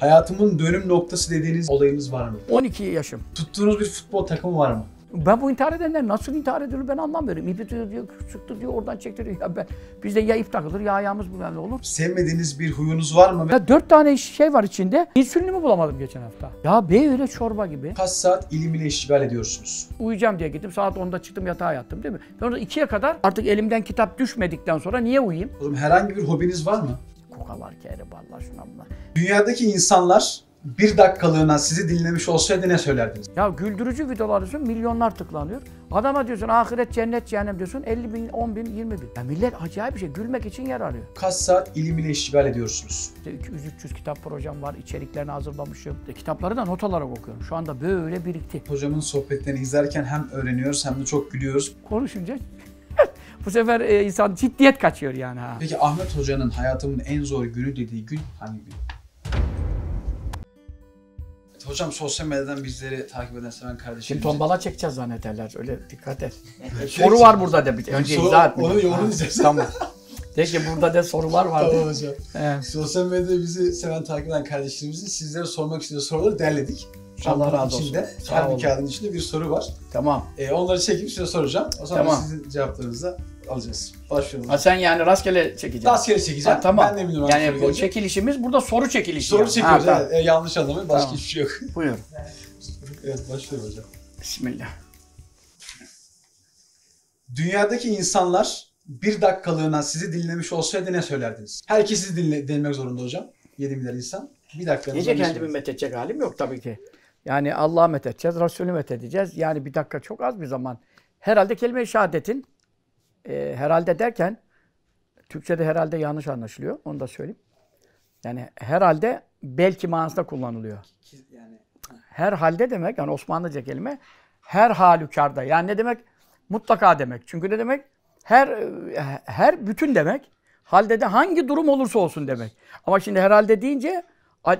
Hayatımın dönüm noktası dediğiniz olayınız var mı? 12 yaşım. Tuttuğunuz bir futbol takımı var mı? Ben bu intihar edenler nasıl intihar edilir ben anlamıyorum. İpi tutuyor diyor, çıktı diyor, oradan çekti diyor. Ya ben, bizde ya ip takılır ya ayağımız bilmem ne olur. Sevmediğiniz bir huyunuz var mı? Ya dört tane şey var içinde. İnsülinimi bulamadım geçen hafta. Ya be öyle çorba gibi. Kaç saat ilimle işgal ediyorsunuz? Uyuyacağım diye gittim. Saat 10'da çıktım yatağa yattım değil mi? Ben orada ikiye kadar artık elimden kitap düşmedikten sonra niye uyuyayım? Oğlum herhangi bir hobiniz var mı? kokalar, kehribarlar, şuna bunlar. Dünyadaki insanlar bir dakikalığına sizi dinlemiş olsaydı ne söylerdiniz? Ya güldürücü videolar diyorsun, milyonlar tıklanıyor. Adama diyorsun ahiret cennet cehennem diyorsun 50 bin, 10 bin, 20 bin. Ya millet acayip bir şey, gülmek için yer arıyor. Kaç saat ilim ile iştigal ediyorsunuz? 200-300 kitap projem var, içeriklerini hazırlamışım. E, kitapları da not olarak okuyorum. Şu anda böyle birikti. Hocamın sohbetlerini izlerken hem öğreniyoruz hem de çok gülüyoruz. Konuşunca bu sefer e, insan ciddiyet kaçıyor yani. Ha. Peki Ahmet Hoca'nın hayatımın en zor günü dediği gün hangi gün? hocam sosyal medyadan bizleri takip eden seven kardeşlerimiz... Şimdi tombala çekeceğiz zannederler. Öyle dikkat et. soru var burada de. önce soru, izah et. Onu yorumlayacağız. Tamam. De ki burada da sorular var. Tamam hocam. Evet. Sosyal medyada bizi seven takip eden kardeşlerimizin sizlere sormak istediği soruları derledik. Allah razı olsun. içinde, Sağ her olun. bir kağıdın içinde bir soru var. Tamam. E, onları çekip size soracağım. O zaman Tamam. sizin cevaplarınızı da alacağız. Başlayalım. Ha sen yani rastgele çekeceksin. Rastgele çekeceğim. Ha, tamam. Ben de bilmiyorum. Yani bu çekilişimiz burada soru çekilişi. Soru yani. çekiyoruz. Ha, evet. E, yanlış anlamayın. Başka Tamam. hiçbir şey yok. Buyurun. Buyur. evet başlıyorum hocam. Bismillah. Dünyadaki insanlar bir dakikalığına sizi dinlemiş olsaydı ne söylerdiniz? Herkes sizi dinle, dinlemek zorunda hocam. 7 milyar insan. Bir dakikalığına. Gece kendimi methedecek halim yok tabii ki. Yani Allah'a methedeceğiz, Resulü methedeceğiz. Yani bir dakika çok az bir zaman. Herhalde kelime-i şehadetin e, herhalde derken Türkçe'de herhalde yanlış anlaşılıyor. Onu da söyleyeyim. Yani herhalde belki manasında kullanılıyor. Yani. Herhalde demek yani Osmanlıca kelime her halükarda. Yani ne demek? Mutlaka demek. Çünkü ne demek? Her e, her bütün demek. Halde de hangi durum olursa olsun demek. Ama şimdi herhalde deyince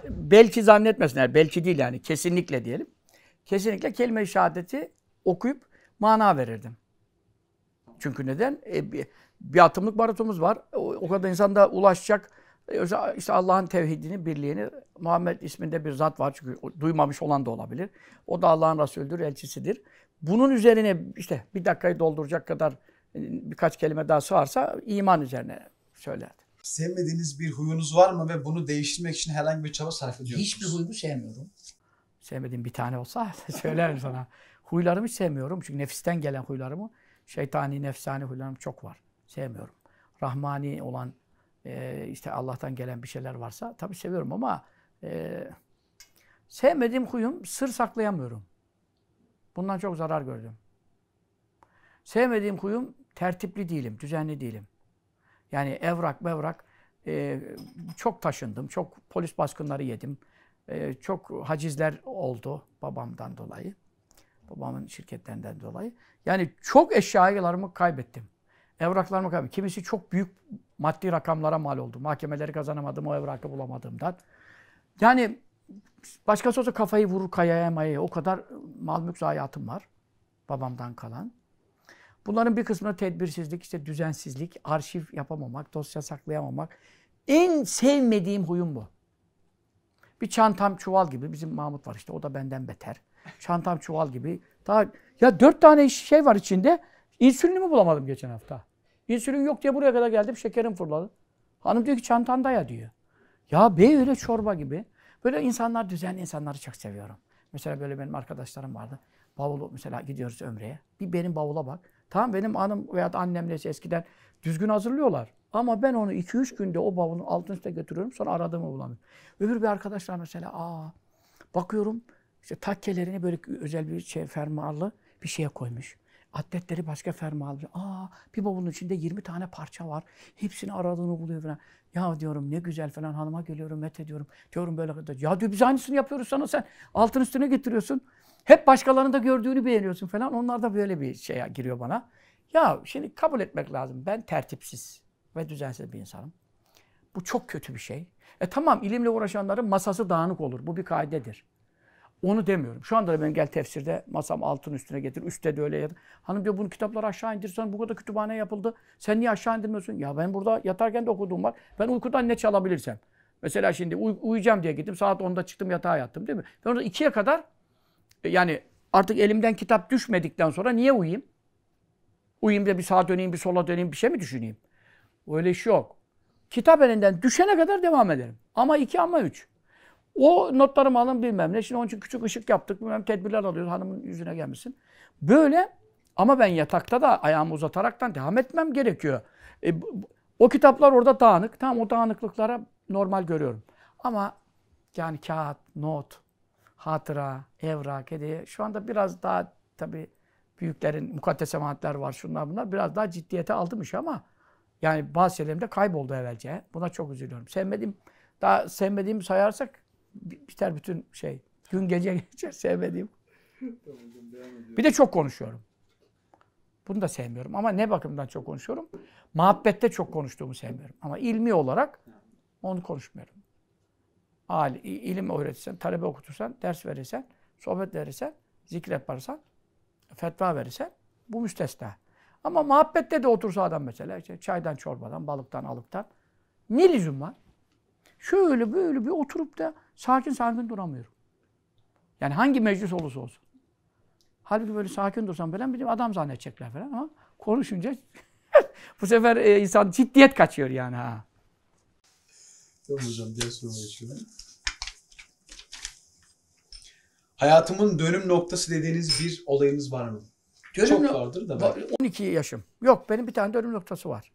Belki zannetmesinler. Belki değil yani. Kesinlikle diyelim. Kesinlikle kelime-i şehadeti okuyup mana verirdim. Çünkü neden? E, bir, bir atımlık baratumuz var. O, o kadar insan da ulaşacak. E, işte Allah'ın tevhidini, birliğini, Muhammed isminde bir zat var çünkü duymamış olan da olabilir. O da Allah'ın Resulüdür, elçisidir. Bunun üzerine işte bir dakikayı dolduracak kadar e, birkaç kelime daha sığarsa iman üzerine söylerdi. Sevmediğiniz bir huyunuz var mı ve bunu değiştirmek için herhangi bir çaba sarf ediyor musunuz? Hiçbir huyumu sevmiyorum. Sevmediğim bir tane olsa söylerim sana. Huylarımı sevmiyorum çünkü nefisten gelen huylarımı, şeytani, nefsani huylarım çok var. Sevmiyorum. Rahmani olan, e, işte Allah'tan gelen bir şeyler varsa tabii seviyorum ama e, sevmediğim huyum sır saklayamıyorum. Bundan çok zarar gördüm. Sevmediğim huyum tertipli değilim, düzenli değilim. Yani evrak mevrak e, çok taşındım. Çok polis baskınları yedim. E, çok hacizler oldu babamdan dolayı. Babamın şirketlerinden dolayı. Yani çok eşyalarımı kaybettim. Evraklarımı kaybettim. Kimisi çok büyük maddi rakamlara mal oldu. Mahkemeleri kazanamadım o evrakı bulamadığımdan. Yani başkası olsa kafayı vurur kayaya mayaya. O kadar mal mülk zayiatım var. Babamdan kalan. Bunların bir kısmına tedbirsizlik, işte düzensizlik, arşiv yapamamak, dosya saklayamamak. En sevmediğim huyum bu. Bir çantam çuval gibi. Bizim Mahmut var işte. O da benden beter. Çantam çuval gibi. Daha, ya dört tane şey var içinde. İnsülinimi bulamadım geçen hafta. İnsülin yok diye buraya kadar geldim. Şekerim fırladı. Hanım diyor ki çantanda ya diyor. Ya bey öyle çorba gibi. Böyle insanlar düzenli insanları çok seviyorum. Mesela böyle benim arkadaşlarım vardı. Bavulu mesela gidiyoruz ömreye. Bir benim bavula bak. Tamam benim anım veya annem neyse eskiden düzgün hazırlıyorlar. Ama ben onu 2-3 günde o bavulun altın üstüne götürüyorum sonra aradığımı bulamıyorum. Öbür bir arkadaşlar mesela aa bakıyorum işte takkelerini böyle özel bir şey fermuarlı bir şeye koymuş. Atletleri başka fermuarlı. Aa bir bavulun içinde 20 tane parça var. Hepsini aradığını buluyor falan. Ya diyorum ne güzel falan hanıma geliyorum met ediyorum. Diyorum böyle ya diyor biz aynısını yapıyoruz sana sen altın üstüne getiriyorsun. Hep başkalarında gördüğünü beğeniyorsun falan. Onlar da böyle bir şeye giriyor bana. Ya şimdi kabul etmek lazım. Ben tertipsiz ve düzensiz bir insanım. Bu çok kötü bir şey. E tamam ilimle uğraşanların masası dağınık olur. Bu bir kaidedir. Onu demiyorum. Şu anda da ben gel tefsirde masam altın üstüne getir. Üstte de öyle yat. Hanım diyor bunu kitapları aşağı indirsen bu kadar kütüphane yapıldı. Sen niye aşağı indirmiyorsun? Ya ben burada yatarken de okuduğum var. Ben uykudan ne çalabilirsem. Mesela şimdi uy uyuyacağım diye gittim. Saat 10'da çıktım yatağa yattım değil mi? Ben orada 2'ye kadar yani artık elimden kitap düşmedikten sonra niye uyuyayım? Uyuyayım da bir sağa döneyim, bir sola döneyim, bir şey mi düşüneyim? Öyle iş yok. Kitap elinden düşene kadar devam ederim. Ama iki ama üç. O notlarımı alın bilmem ne. Şimdi onun için küçük ışık yaptık bilmem tedbirler alıyoruz. Hanımın yüzüne gelmesin. Böyle ama ben yatakta da ayağımı uzataraktan devam etmem gerekiyor. E, o kitaplar orada dağınık. Tam o dağınıklıklara normal görüyorum. Ama yani kağıt, not, hatıra, evrak, hediye. Şu anda biraz daha tabii büyüklerin mukaddes emanetler var şunlar bunlar. Biraz daha ciddiyete aldımış ama yani bazı şeylerim de kayboldu evvelce. Buna çok üzülüyorum. Sevmediğim, daha sevmediğimi sayarsak biter bütün şey. Gün gece geçer sevmediğim. Bir de çok konuşuyorum. Bunu da sevmiyorum ama ne bakımdan çok konuşuyorum? Muhabbette çok konuştuğumu sevmiyorum. Ama ilmi olarak onu konuşmuyorum hali, ilim öğretirsen, talebe okutursan, ders verirsen, sohbet verirsen, zikir yaparsan, fetva verirsen bu müstesna. Ama muhabbette de otursa adam mesela işte çaydan, çorbadan, balıktan, alıktan ne lüzum var? Şöyle böyle bir oturup da sakin sakin duramıyorum. Yani hangi meclis olursa olsun. Halbuki böyle sakin dursam falan bir adam zannedecekler falan ama konuşunca bu sefer e, insan ciddiyet kaçıyor yani ha. Tamam hocam diğer soruma geçiyorum. Hayatımın dönüm noktası dediğiniz bir olayınız var mı? Dönüm Çok vardır da var. 12 yaşım. Yok benim bir tane dönüm noktası var.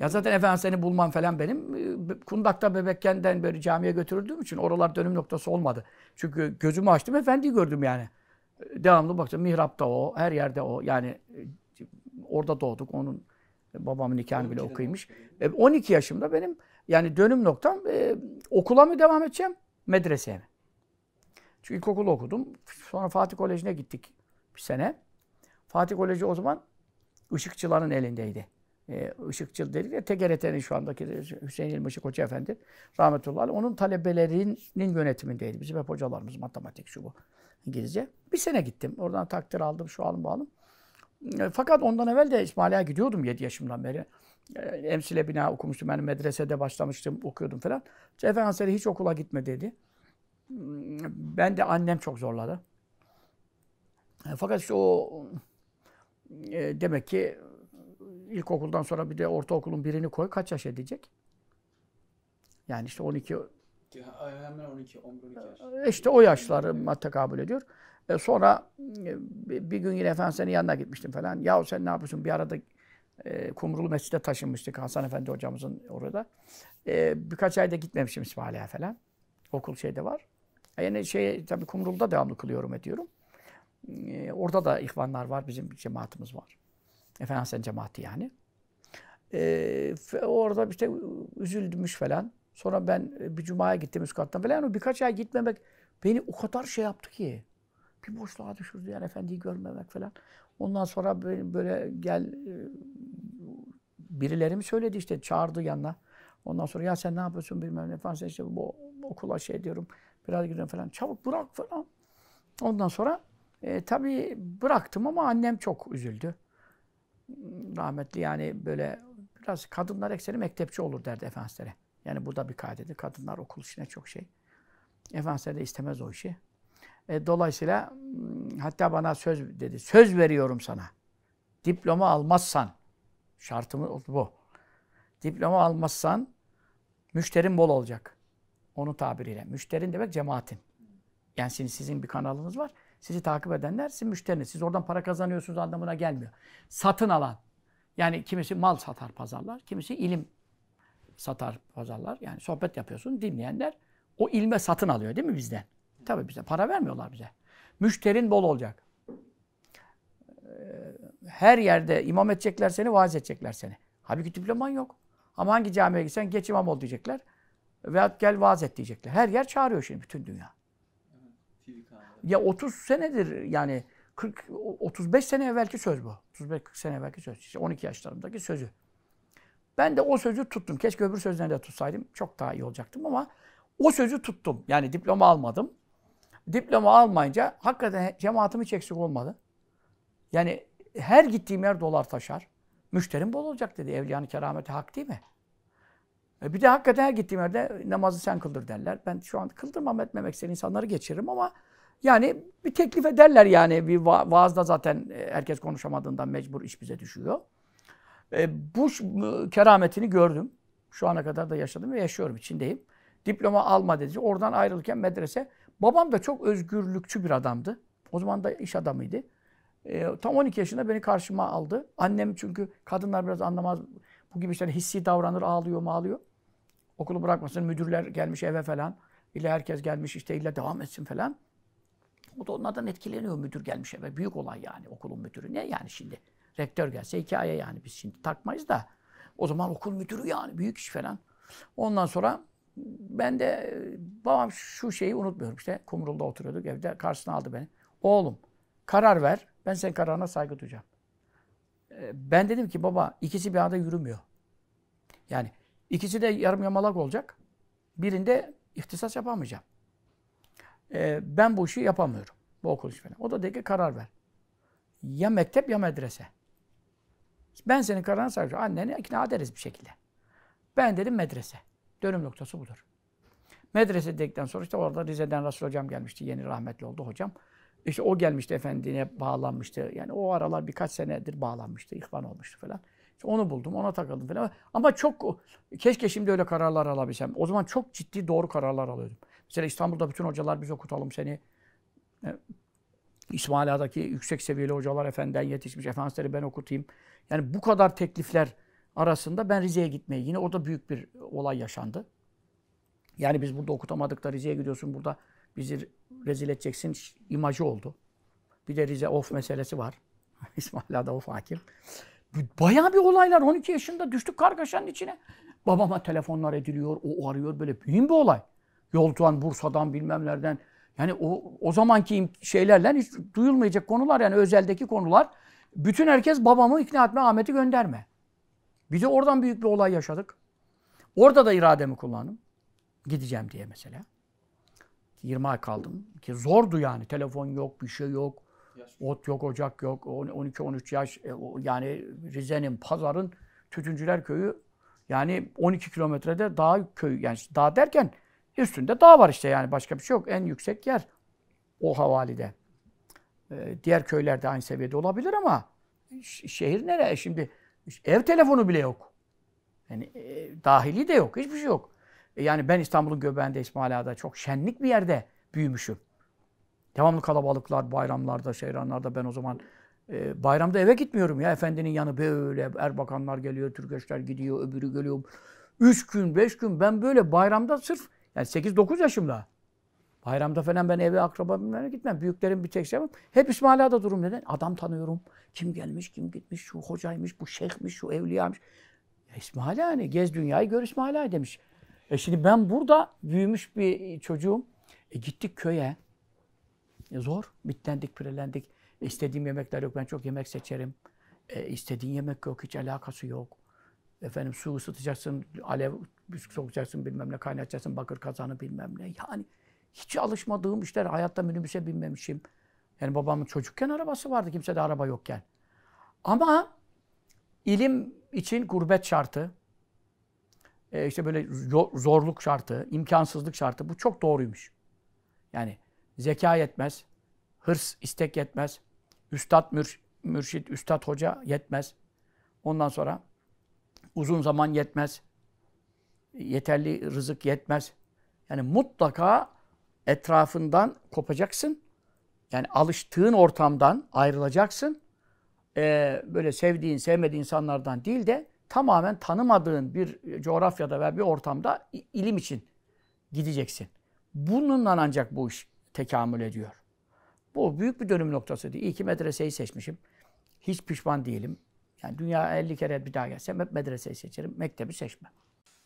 Ya zaten efendim seni bulmam falan benim. E, kundak'ta bebekkenden böyle camiye götürüldüğüm için oralar dönüm noktası olmadı. Çünkü gözümü açtım efendi gördüm yani. E, devamlı baktım mihrapta o, her yerde o. Yani e, orada doğduk. Onun babamın nikahını bile okuymuş. 12 yaşımda benim yani dönüm noktam e, okula mı devam edeceğim, medreseye mi? Çünkü ilkokulu okudum. Sonra Fatih Koleji'ne gittik bir sene. Fatih Koleji o zaman ışıkçıların elindeydi. E, Işıkçı dedik de TGRT'nin şu andaki Hüseyin İlmi Işık Hoca Efendi rahmetullahi onun talebelerinin yönetimindeydi. Bizim hep hocalarımız matematik şu bu İngilizce. Bir sene gittim. Oradan takdir aldım şu alım bu alım. E, fakat ondan evvel de İsmaila'ya gidiyordum 7 yaşımdan beri. E, emsile bina okumuştum. Yani medresede başlamıştım, okuyordum falan. Cefen Haseri hiç okula gitme dedi. Hmm, ben de annem çok zorladı. E, fakat işte o e, demek ki ilkokuldan sonra bir de ortaokulun birini koy kaç yaş edecek? Yani işte 12 hemen 12 11 12 yaş. E, işte o yaşlarıma kabul ediyor. E sonra bir gün yine efendim senin yanına gitmiştim falan. Yahu sen ne yapıyorsun? Bir arada e, Kumrulu Mescid'e taşınmıştık Hasan Efendi hocamızın orada. E, birkaç ayda gitmemişim İsmail'e falan. Okul şeyde var. E, yani şey tabii Kumrulu'da devamlı kılıyorum ediyorum. E, orada da ihvanlar var, bizim cemaatimiz var. Efendim sen cemaati yani. E, orada işte üzüldümüş falan. Sonra ben e, bir cumaya gittim üst kattan falan. Yani birkaç ay gitmemek beni o kadar şey yaptı ki. Bir boşluğa düşürdü yani efendiyi görmemek falan. Ondan sonra böyle gel e, birileri mi söyledi işte çağırdı yanına. Ondan sonra ya sen ne yapıyorsun bilmem ne falan işte bu okula şey diyorum biraz gidiyorum falan çabuk bırak falan. Ondan sonra e, tabii bıraktım ama annem çok üzüldü. Rahmetli yani böyle biraz kadınlar ekseri mektepçi olur derdi efendilere. Yani bu da bir kaydedi Kadınlar okul işine çok şey. Efendimiz de istemez o işi. E, dolayısıyla hmm, hatta bana söz dedi. Söz veriyorum sana. Diploma almazsan Şartımız bu. Diploma almazsan müşterin bol olacak. Onun tabiriyle. Müşterin demek cemaatin. Yani sizin, sizin bir kanalınız var. Sizi takip edenler sizin müşteriniz. Siz oradan para kazanıyorsunuz anlamına gelmiyor. Satın alan. Yani kimisi mal satar pazarlar, kimisi ilim satar pazarlar. Yani sohbet yapıyorsun, dinleyenler o ilme satın alıyor değil mi bizden? Tabii bize para vermiyorlar bize. Müşterin bol olacak her yerde imam edecekler seni, vaaz edecekler seni. Halbuki diploman yok. Ama hangi camiye gitsen geç imam ol diyecekler. Veyahut gel vaaz et diyecekler. Her yer çağırıyor şimdi bütün dünya. Ya 30 senedir yani 40 35 sene evvelki söz bu. 35 40 sene evvelki söz. İşte 12 yaşlarımdaki sözü. Ben de o sözü tuttum. Keşke öbür sözlerini de tutsaydım. Çok daha iyi olacaktım ama o sözü tuttum. Yani diploma almadım. Diploma almayınca hakikaten cemaatim hiç eksik olmadı. Yani her gittiğim yer dolar taşar. Müşterim bol olacak dedi. Evliyanın kerameti hak değil mi? E bir de hakikaten her gittiğim yerde namazı sen kıldır derler. Ben şu an kıldırmam etmemek için insanları geçiririm ama yani bir teklif ederler yani. Bir va vaazda zaten e, herkes konuşamadığından mecbur iş bize düşüyor. E, bu kerametini gördüm. Şu ana kadar da yaşadım ve yaşıyorum, içindeyim. Diploma alma dedi. Oradan ayrılırken medrese. Babam da çok özgürlükçü bir adamdı. O zaman da iş adamıydı. E, tam 12 yaşında beni karşıma aldı. Annem çünkü kadınlar biraz anlamaz. Bu gibi işler hissi davranır, ağlıyor mu ağlıyor. Okulu bırakmasın, müdürler gelmiş eve falan. İle herkes gelmiş işte illa devam etsin falan. O da onlardan etkileniyor müdür gelmiş eve. Büyük olay yani okulun müdürü. Ne yani şimdi? Rektör gelse hikaye yani biz şimdi takmayız da. O zaman okul müdürü yani büyük iş falan. Ondan sonra ben de e, babam şu şeyi unutmuyorum işte. Kumrul'da oturuyorduk evde karşısına aldı beni. Oğlum Karar ver. Ben senin kararına saygı duyacağım. Ee, ben dedim ki baba ikisi bir anda yürümüyor. Yani ikisi de yarım yamalak olacak. Birinde ihtisas yapamayacağım. Ee, ben bu işi yapamıyorum. Bu okul işi falan. O da dedi ki karar ver. Ya mektep ya medrese. Ben senin kararına saygı duyacağım. Anneni ikna ederiz bir şekilde. Ben dedim medrese. Dönüm noktası budur. Medrese dedikten sonra işte orada Rize'den rasul Hocam gelmişti. Yeni rahmetli oldu hocam. İşte o gelmişti efendine bağlanmıştı. Yani o aralar birkaç senedir bağlanmıştı, ihvan olmuştu falan. İşte onu buldum, ona takıldım falan. Ama çok, keşke şimdi öyle kararlar alabilsem. O zaman çok ciddi doğru kararlar alıyordum. Mesela İstanbul'da bütün hocalar biz okutalım seni. E, İsmaila'daki yüksek seviyeli hocalar efenden yetişmiş, efendileri ben okutayım. Yani bu kadar teklifler arasında ben Rize'ye gitmeyi, yine orada büyük bir olay yaşandı. Yani biz burada okutamadık da Rize'ye gidiyorsun burada bizi rezil edeceksin imajı oldu. Bir de Rize Of meselesi var. İsmail da Of hakim. Bayağı bir olaylar. 12 yaşında düştük kargaşanın içine. Babama telefonlar ediliyor, o arıyor böyle büyük bir olay. Yoltuğan, Bursa'dan bilmem nereden. Yani o, o zamanki şeylerle hiç duyulmayacak konular yani özeldeki konular. Bütün herkes babamı ikna etme, Ahmet'i gönderme. Bir de oradan büyük bir olay yaşadık. Orada da irademi kullandım. Gideceğim diye mesela. 20 ay kaldım. Ki zordu yani. Telefon yok, bir şey yok. Ot yok, ocak yok. 12-13 yaş e, yani Rize'nin, Pazar'ın Tütüncüler Köyü yani 12 kilometrede dağ köyü. Yani dağ derken üstünde dağ var işte yani başka bir şey yok. En yüksek yer o havalide. Ee, diğer köylerde aynı seviyede olabilir ama şehir nereye? Şimdi ev telefonu bile yok. Yani e, dahili de yok. Hiçbir şey yok. E, yani ben İstanbul'un göbeğinde İsmail çok şenlik bir yerde büyümüşüm. Devamlı kalabalıklar, bayramlarda, şeyranlarda ben o zaman e, bayramda eve gitmiyorum ya. Efendinin yanı böyle Erbakanlar geliyor, Türkeşler gidiyor, öbürü geliyor. Üç gün, beş gün ben böyle bayramda sırf yani sekiz dokuz yaşımda Bayramda falan ben eve akraba gitmem. Büyüklerim bir tek şey yapmam. Hep İsmail durum neden? Adam tanıyorum. Kim gelmiş, kim gitmiş, şu hocaymış, bu şeyhmiş, şu evliyaymış. Ya İsmail ne? Gez dünyayı gör İsmail demiş. E şimdi ben burada büyümüş bir çocuğum. E gittik köye. E zor. Bitlendik, pirelendik. E istediğim yemekler yok. Ben çok yemek seçerim. E istediğin yemek yok. Hiç alakası yok. Efendim su ısıtacaksın, alev sokacaksın bilmem ne, kaynatacaksın bakır kazanı bilmem ne. Yani hiç alışmadığım işler. Hayatta minibüse binmemişim. Yani babamın çocukken arabası vardı. Kimse de araba yokken. Ama ilim için gurbet şartı. E, işte böyle zorluk şartı, imkansızlık şartı bu çok doğruymuş. Yani zeka yetmez, hırs, istek yetmez, üstad, mürş, mürşit, üstad, hoca yetmez. Ondan sonra uzun zaman yetmez, yeterli rızık yetmez. Yani mutlaka etrafından kopacaksın. Yani alıştığın ortamdan ayrılacaksın. Ee, böyle sevdiğin, sevmediğin insanlardan değil de tamamen tanımadığın bir e, coğrafyada veya bir ortamda ilim için gideceksin. Bununla ancak bu iş tekamül ediyor. Bu büyük bir dönüm noktasıydı. İyi ki medreseyi seçmişim. Hiç pişman değilim. Yani dünya 50 kere bir daha gelsem hep medreseyi seçerim. Mektebi seçmem.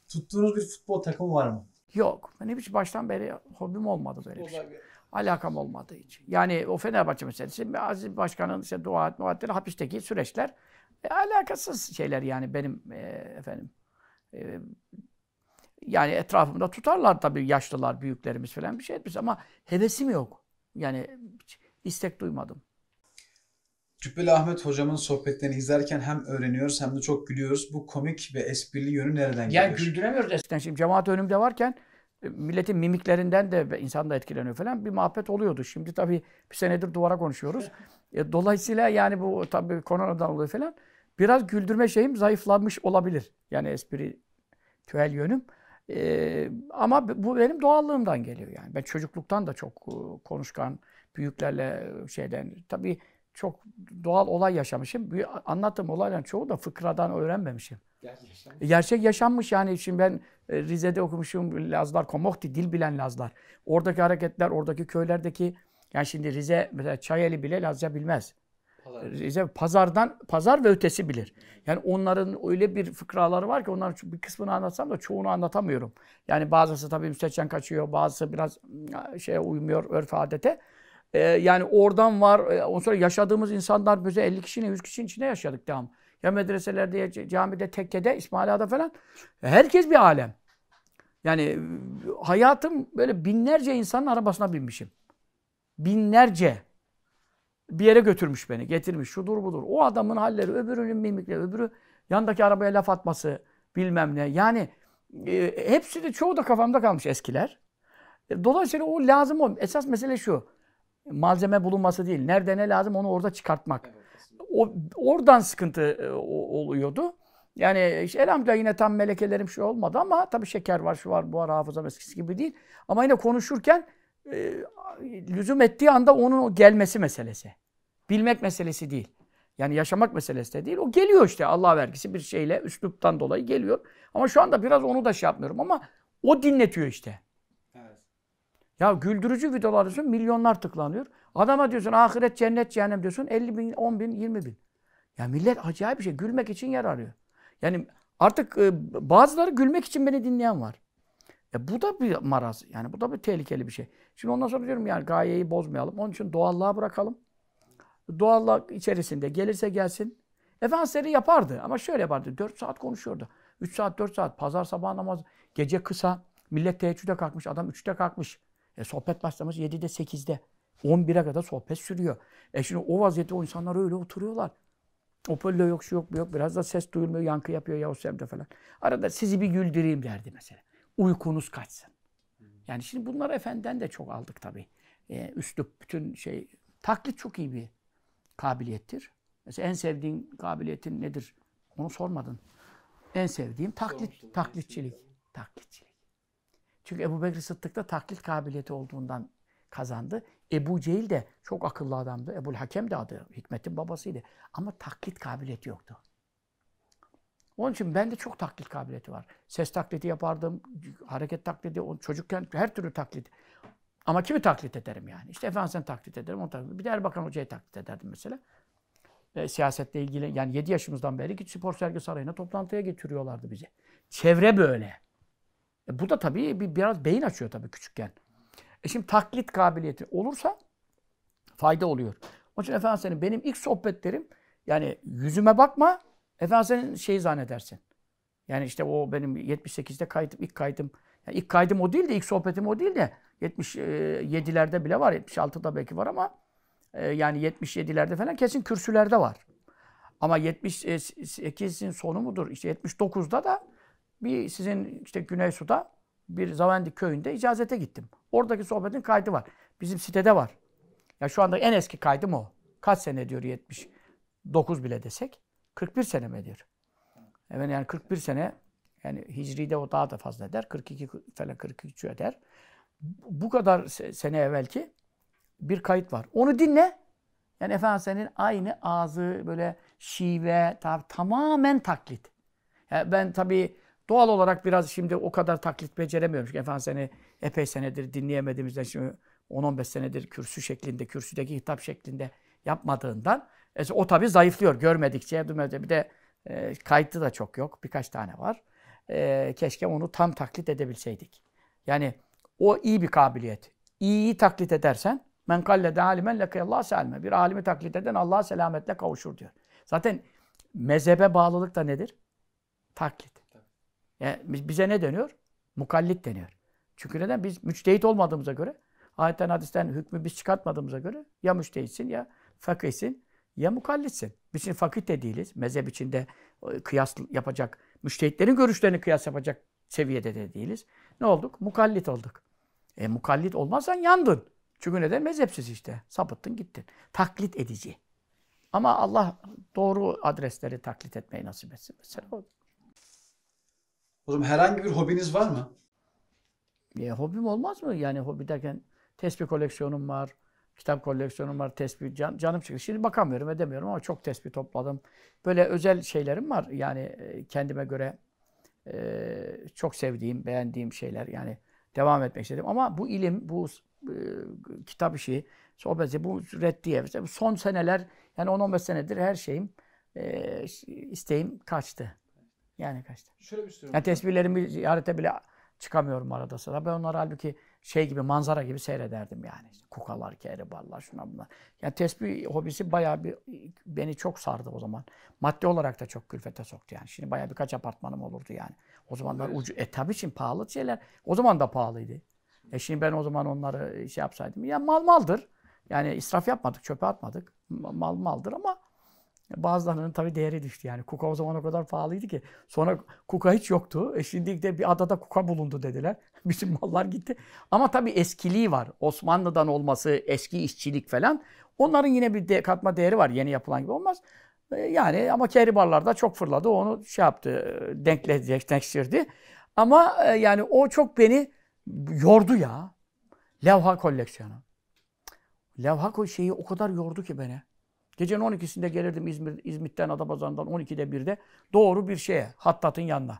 Tuttuğunuz bir futbol takımı var mı? Yok. Ben hiç baştan beri hobim olmadı böyle bir şey. Alakam olmadı hiç. Yani o Fenerbahçe meselesi Aziz Başkan'ın işte dua etme muaddeleri hapisteki süreçler e, alakasız şeyler yani benim e, efendim. E, yani etrafımda tutarlar tabii yaşlılar, büyüklerimiz falan bir şey etmiş ama hevesim yok. Yani istek duymadım. Cübbeli Ahmet hocamın sohbetlerini izlerken hem öğreniyoruz hem de çok gülüyoruz. Bu komik ve esprili yönü nereden geliyor? Yani güldüremiyoruz eskiden. Şimdi cemaat önümde varken e, milletin mimiklerinden de insan da etkileniyor falan bir muhabbet oluyordu. Şimdi tabii bir senedir duvara konuşuyoruz. E, dolayısıyla yani bu tabii koronadan oluyor falan. Biraz güldürme şeyim zayıflamış olabilir. Yani espri tüel yönüm. Ee, ama bu benim doğallığımdan geliyor yani. Ben çocukluktan da çok e, konuşkan, büyüklerle e, şeyden tabii çok doğal olay yaşamışım. Anlattığım olayların çoğu da fıkradan öğrenmemişim. Gerçek yaşanmış. E, gerçek yaşanmış yani. Şimdi ben Rize'de okumuşum Lazlar, komokti dil bilen Lazlar. Oradaki hareketler, oradaki köylerdeki... Yani şimdi Rize, mesela Çayeli bile Lazca bilmez. Pazar. Ee, pazardan, pazar ve ötesi bilir. Yani onların öyle bir fıkraları var ki onların bir kısmını anlatsam da çoğunu anlatamıyorum. Yani bazısı tabii müsteçen kaçıyor, bazısı biraz ıı, şeye uymuyor örf adete. Ee, yani oradan var, e, ondan sonra yaşadığımız insanlar bize 50 kişinin, 100 kişinin içinde yaşadık devam. Ya medreselerde, ya camide, tekkede, İsmaila'da falan. Herkes bir alem. Yani ıı, hayatım böyle binlerce insanın arabasına binmişim. Binlerce bir yere götürmüş beni, getirmiş, şudur budur. O adamın halleri, öbürünün mimikleri, öbürü yandaki arabaya laf atması bilmem ne. Yani e, hepsi de çoğu da kafamda kalmış eskiler. E, dolayısıyla o lazım o. Esas mesele şu. Malzeme bulunması değil. Nerede ne lazım onu orada çıkartmak. o, oradan sıkıntı e, oluyordu. Yani işte elhamdülillah yine tam melekelerim şey olmadı ama tabii şeker var, şu var, bu var, hafızam eskisi gibi değil. Ama yine konuşurken e, lüzum ettiği anda onun gelmesi meselesi bilmek meselesi değil. Yani yaşamak meselesi de değil. O geliyor işte Allah vergisi bir şeyle, üsluptan dolayı geliyor. Ama şu anda biraz onu da şey yapmıyorum ama o dinletiyor işte. Evet. Ya güldürücü videolar diyorsun, milyonlar tıklanıyor. Adama diyorsun ahiret, cennet, cehennem diyorsun. 50 bin, 10 bin, 20 bin. Ya millet acayip bir şey. Gülmek için yer arıyor. Yani artık e, bazıları gülmek için beni dinleyen var. E bu da bir maraz. Yani bu da bir tehlikeli bir şey. Şimdi ondan sonra diyorum yani gayeyi bozmayalım. Onun için doğallığa bırakalım doğallık içerisinde gelirse gelsin. Efendimiz yapardı ama şöyle yapardı. 4 saat konuşuyordu. 3 saat 4 saat pazar sabah namazı gece kısa millet teheccüde kalkmış adam 3'te kalkmış. E, sohbet başlamış 7'de 8'de 11'e kadar sohbet sürüyor. E şimdi o vaziyette o insanlar öyle oturuyorlar. Hoparlör yok, şu yok, bu yok. Biraz da ses duyulmuyor, yankı yapıyor Yavuz Semde falan. Arada sizi bir güldüreyim derdi mesela. Uykunuz kaçsın. Yani şimdi bunları efenden de çok aldık tabii. Ee, üslup, bütün şey. Taklit çok iyi bir kabiliyettir. Mesela en sevdiğin kabiliyetin nedir? Onu sormadın. En sevdiğim taklit, taklitçilik. Taklitçilik. Çünkü Ebu Bekir Sıddık da taklit kabiliyeti olduğundan kazandı. Ebu Cehil de çok akıllı adamdı. Ebul Hakem de adı. Hikmet'in babasıydı. Ama taklit kabiliyeti yoktu. Onun için bende çok taklit kabiliyeti var. Ses taklidi yapardım, hareket taklidi, çocukken her türlü taklit. Ama kimi taklit ederim yani? İşte Efendimiz'i taklit ederim, onu taklit ederim. Bir de Erbakan Hoca'yı taklit ederdim mesela. E, siyasetle ilgili yani 7 yaşımızdan beri git spor sergi sarayına toplantıya getiriyorlardı bizi. Çevre böyle. E, bu da tabii bir, biraz beyin açıyor tabii küçükken. E şimdi taklit kabiliyeti olursa fayda oluyor. Onun için efendim senin benim ilk sohbetlerim yani yüzüme bakma efendim senin şeyi zannedersin. Yani işte o benim 78'de kaydım, ilk kaydım. Yani ilk kaydım o değil de ilk sohbetim o değil de 77'lerde e, bile var. 76'da belki var ama e, yani 77'lerde falan kesin kürsülerde var. Ama 78'in sonu mudur? İşte 79'da da bir sizin işte Güneysu'da bir Zavendi köyünde icazete gittim. Oradaki sohbetin kaydı var. Bizim sitede var. Ya şu anda en eski kaydım o. Kaç sene diyor 79 bile desek. 41 sene mi diyor. Evet yani 41 sene yani Hicri'de o daha da fazla eder. 42 falan 43 eder bu kadar sene evvelki bir kayıt var. Onu dinle. Yani efendim senin aynı ağzı böyle şive tab tamamen taklit. Yani ben tabii doğal olarak biraz şimdi o kadar taklit beceremiyorum. Çünkü efendim seni epey senedir dinleyemediğimizden şimdi 10-15 senedir kürsü şeklinde, kürsüdeki hitap şeklinde yapmadığından e, o tabii zayıflıyor görmedikçe. Bir de e, kayıtlı da çok yok. Birkaç tane var. E, keşke onu tam taklit edebilseydik. Yani o iyi bir kabiliyet. İyiyi taklit edersen men kallede alimen lekeyallah selme. Bir alimi taklit eden Allah'a selametle kavuşur diyor. Zaten mezhebe bağlılık da nedir? Taklit. Yani bize ne deniyor? Mukallit deniyor. Çünkü neden? Biz müçtehit olmadığımıza göre, ayetten hadisten hükmü biz çıkartmadığımıza göre ya müçtehitsin ya fakihsin ya mukallitsin. Biz şimdi fakih de değiliz. Mezhep içinde e, kıyas yapacak, müştehitlerin görüşlerini kıyas yapacak seviyede de değiliz. Ne olduk? Mukallit olduk. E mukallit olmazsan yandın. Çünkü neden? Mezhepsiz işte. Sapıttın gittin. Taklit edici. Ama Allah doğru adresleri taklit etmeyi nasip etsin. Mesela o. Hocam herhangi bir hobiniz var mı? E, hobim olmaz mı? Yani hobi derken tespih koleksiyonum var. Kitap koleksiyonum var, tespih, can, canım çıktı. Şimdi bakamıyorum, edemiyorum ama çok tespih topladım. Böyle özel şeylerim var. Yani e, kendime göre e, çok sevdiğim, beğendiğim şeyler. Yani devam etmek istedim. Ama bu ilim, bu e, kitap işi, sohbeti, bu reddiye, son seneler, yani 10-15 senedir her şeyim, e, isteğim kaçtı. Yani kaçtı. Şöyle bir soru. Yani tesbihlerimi ziyarete bile çıkamıyorum arada sırada. Ben onları halbuki şey gibi, manzara gibi seyrederdim yani. İşte kukalar, keriballar, şuna bunlar. Yani tesbih hobisi bayağı bir beni çok sardı o zaman. Maddi olarak da çok külfete soktu yani. Şimdi bayağı birkaç apartmanım olurdu yani. O zamanlar ucu, e tabii şimdi pahalı şeyler. O zaman da pahalıydı. E şimdi ben o zaman onları e, şey yapsaydım. Ya mal maldır. Yani israf yapmadık, çöpe atmadık. Mal maldır ama bazılarının tabii değeri düştü yani. Kuka o zaman o kadar pahalıydı ki. Sonra kuka hiç yoktu. E şimdi de bir adada kuka bulundu dediler. Bizim mallar gitti. Ama tabii eskiliği var. Osmanlı'dan olması, eski işçilik falan. Onların yine bir de katma değeri var. Yeni yapılan gibi olmaz. E, yani ama kehribarlarda çok fırladı. Onu şey yaptı, e, denkleştirdi. Ama e, yani o çok beni yordu ya. Levha koleksiyonu. Levha şeyi o kadar yordu ki beni. Gecenin 12'sinde gelirdim İzmir, İzmit'ten, Adapazarı'ndan 12'de 1'de doğru bir şeye, Hattat'ın yanına.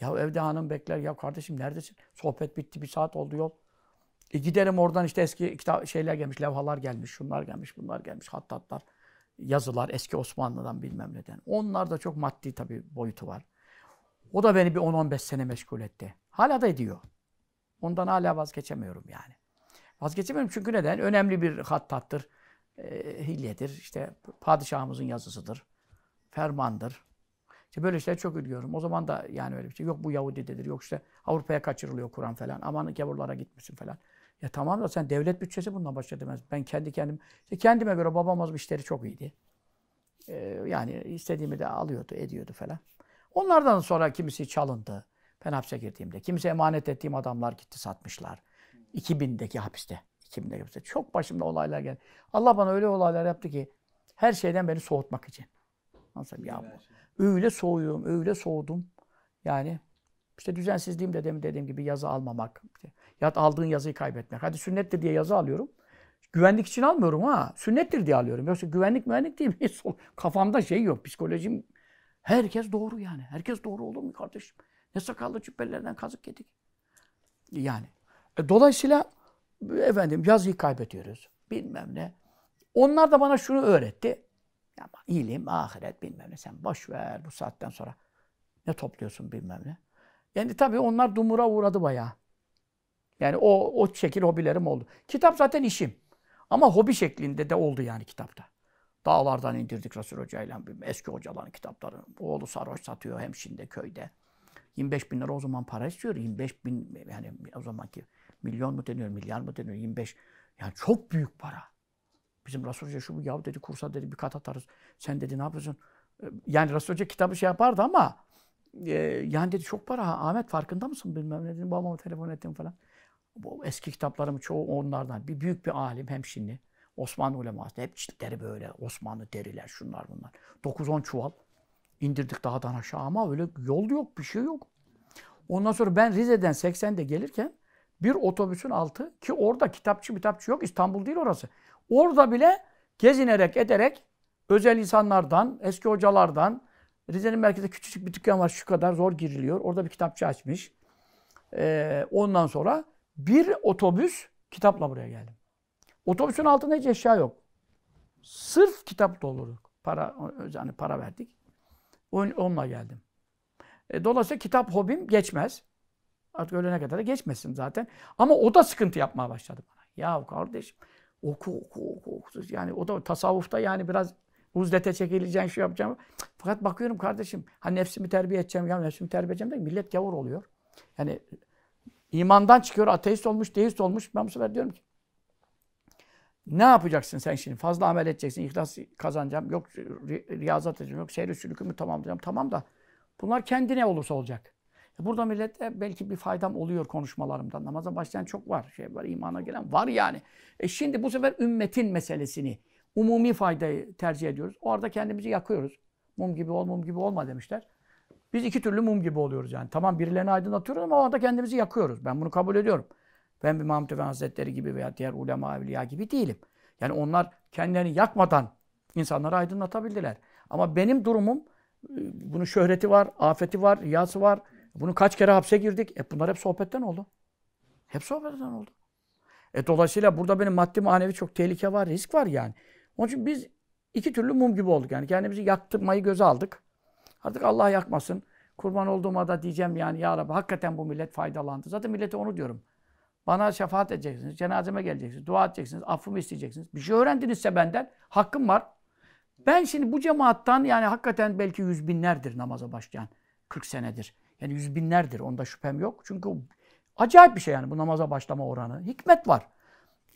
Ya evde hanım bekler, ya kardeşim neredesin? Sohbet bitti, bir saat oldu yol. E giderim oradan işte eski kitap şeyler gelmiş, levhalar gelmiş, şunlar gelmiş, bunlar gelmiş, Hattatlar yazılar eski Osmanlı'dan bilmem neden. Onlar da çok maddi tabii boyutu var. O da beni bir 10-15 sene meşgul etti. Hala da ediyor. Ondan hala vazgeçemiyorum yani. Vazgeçemiyorum çünkü neden? Önemli bir hattattır, e, hilyedir, işte padişahımızın yazısıdır, fermandır. İşte böyle şeyler çok üzülüyorum. O zaman da yani öyle bir şey. Yok bu dedir, yok işte Avrupa'ya kaçırılıyor Kur'an falan. Aman gavurlara gitmişsin falan. Ya tamam da sen devlet bütçesi bundan baş edemez. Ben kendi kendim, işte kendime göre babam az işleri çok iyiydi. Ee, yani istediğimi de alıyordu, ediyordu falan. Onlardan sonra kimisi çalındı. Ben hapse girdiğimde. kimse emanet ettiğim adamlar gitti satmışlar. 2000'deki hapiste. 2000'deki hapiste. Çok başımda olaylar geldi. Allah bana öyle olaylar yaptı ki her şeyden beni soğutmak için. Nasıl ya öyle soğuyorum, öyle soğudum. Yani işte düzensizliğim de demin dediğim gibi yazı almamak. Işte, ya aldığın yazıyı kaybetmek. Hadi sünnettir diye yazı alıyorum. Güvenlik için almıyorum ha. Sünnettir diye alıyorum. Yoksa güvenlik güvenlik değil. mi? kafamda şey yok. Psikolojim herkes doğru yani. Herkes doğru olur mu kardeşim? Ne sakallı cübbelerden kazık yedik. Yani. E, dolayısıyla efendim yazıyı kaybediyoruz. Bilmem ne. Onlar da bana şunu öğretti. Ama ilim, ahiret bilmem ne. Sen boş ver bu saatten sonra. Ne topluyorsun bilmem ne. Yani tabii onlar dumura uğradı bayağı. Yani o, o şekil hobilerim oldu. Kitap zaten işim. Ama hobi şeklinde de oldu yani kitapta. Dağlardan indirdik Resul Hoca ile eski hocaların kitaplarını. Oğlu sarhoş satıyor hem şimdi köyde. 25 bin lira o zaman para istiyor. 25 bin yani o zamanki milyon mu deniyor, milyar mı deniyor? 25. Yani çok büyük para. Bizim Resul Hoca şu bu yahu dedi kursa dedi bir kat atarız. Sen dedi ne yapıyorsun? Yani Resul Hoca kitabı şey yapardı ama e, yani dedi çok para Ahmet farkında mısın bilmem ne dedim. Babama telefon ettim falan. Bu eski kitaplarım çoğu onlardan. Bir büyük bir alim hem şimdi. Osmanlı uleması hep ciltleri böyle. Osmanlı deriler şunlar bunlar. 9-10 çuval indirdik dağdan aşağı ama öyle yol yok bir şey yok. Ondan sonra ben Rize'den 80'de gelirken bir otobüsün altı ki orada kitapçı kitapçı yok İstanbul değil orası. Orada bile gezinerek ederek özel insanlardan, eski hocalardan, Rize'nin merkezde küçücük bir dükkan var şu kadar zor giriliyor. Orada bir kitapçı açmış. Ee, ondan sonra bir otobüs kitapla buraya geldim. Otobüsün altında hiç eşya yok. Sırf kitap doldurduk. Para, yani para verdik. On, onunla geldim. E, dolayısıyla kitap hobim geçmez. Artık ölene kadar da geçmesin zaten. Ama o da sıkıntı yapmaya başladı bana. Ya kardeşim oku oku oku oku. Yani o da tasavvufta yani biraz Uzlete çekileceksin, şu şey yapacağım. Fakat bakıyorum kardeşim, ha nefsimi terbiye edeceğim, ya nefsimi terbiye edeceğim de millet gavur oluyor. Yani imandan çıkıyor, ateist olmuş, deist olmuş. Ben bu sefer diyorum ki, ne yapacaksın sen şimdi? Fazla amel edeceksin, ihlas kazanacağım, yok riyazat edeceğim, yok seyri sülükümü tamamlayacağım. Tamam da bunlar kendine olursa olacak. E burada millete belki bir faydam oluyor konuşmalarımdan. Namaza başlayan çok var. Şey var, imana gelen var yani. E şimdi bu sefer ümmetin meselesini umumi faydayı tercih ediyoruz. Orada kendimizi yakıyoruz. Mum gibi ol, mum gibi olma demişler. Biz iki türlü mum gibi oluyoruz yani. Tamam birilerini aydınlatıyoruz ama orada kendimizi yakıyoruz. Ben bunu kabul ediyorum. Ben bir Mahmut Efendi Hazretleri gibi veya diğer ulema evliya gibi değilim. Yani onlar kendilerini yakmadan insanları aydınlatabildiler. Ama benim durumum e, bunun şöhreti var, afeti var, riyası var. Bunu kaç kere hapse girdik? E bunlar hep sohbetten oldu. Hep sohbetten oldu. E dolayısıyla burada benim maddi manevi çok tehlike var, risk var yani. Onun için biz iki türlü mum gibi olduk. Yani kendimizi yaktırmayı göze aldık. Artık Allah yakmasın. Kurban olduğuma da diyeceğim yani ya Rabbi hakikaten bu millet faydalandı. Zaten millete onu diyorum. Bana şefaat edeceksiniz, cenazeme geleceksiniz, dua edeceksiniz, affımı isteyeceksiniz. Bir şey öğrendinizse benden, hakkım var. Ben şimdi bu cemaattan yani hakikaten belki yüz binlerdir namaza başlayan. 40 senedir. Yani yüz binlerdir, onda şüphem yok. Çünkü acayip bir şey yani bu namaza başlama oranı. Hikmet var.